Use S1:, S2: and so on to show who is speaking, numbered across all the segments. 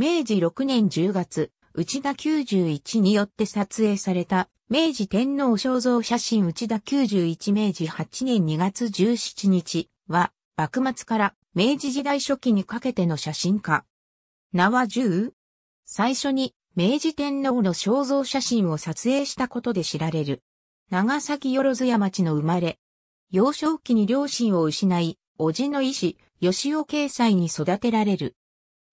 S1: 明治6年10月、内田91によって撮影された、明治天皇肖像写真内田91明治8年2月17日は、幕末から明治時代初期にかけての写真家。名は十最初に明治天皇の肖像写真を撮影したことで知られる。長崎よろずや町の生まれ。幼少期に両親を失い、叔父の医師、吉尾慶斎に育てられる。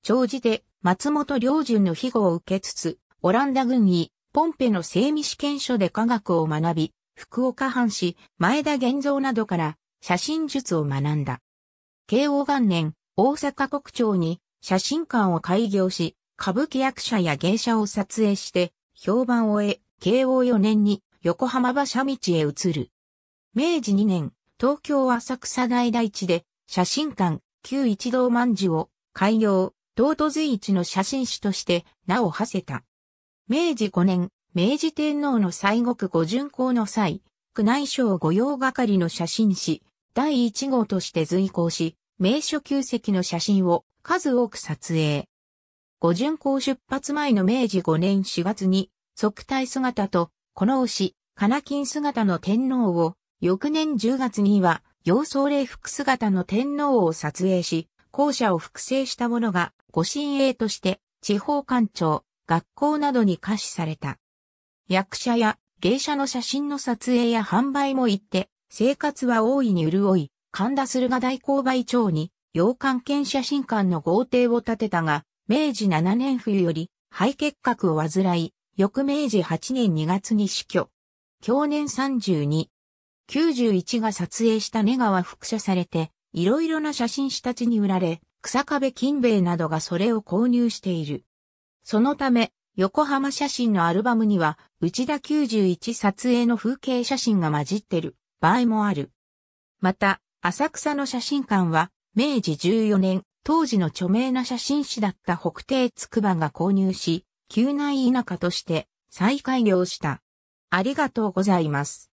S1: 長じで松本良順の庇護を受けつつ、オランダ軍医、ポンペの精密試験所で科学を学び、福岡藩士、前田玄造などから写真術を学んだ。慶応元年、大阪国庁に写真館を開業し、歌舞伎役者や芸者を撮影して、評判を得、慶応4年に横浜馬車道へ移る。明治2年、東京浅草大大地で写真館、旧一堂万事を開業、東都随一の写真師として名を馳せた。明治5年、明治天皇の西国御巡行の際、宮内省御用係の写真師、第1号として随行し、名所旧跡の写真を数多く撮影。御巡行出発前の明治5年4月に、即体姿と、この牛、し、金金姿の天皇を、翌年10月には、洋装礼服姿の天皇を撮影し、校舎を複製したものが御神営として地方官庁、学校などに貸しされた。役者や芸者の写真の撮影や販売も行って、生活は大いに潤い、神田駿河大勾売町に洋館兼写真館の豪邸を建てたが、明治7年冬より肺結核を患い、翌明治8年2月に死去。去年32、91が撮影したネガは複写されて、いろいろな写真師たちに売られ、草壁金兵衛などがそれを購入している。そのため、横浜写真のアルバムには、内田91撮影の風景写真が混じってる場合もある。また、浅草の写真館は、明治14年、当時の著名な写真師だった北帝筑波が購入し、旧内田舎として再開業した。ありがとうございます。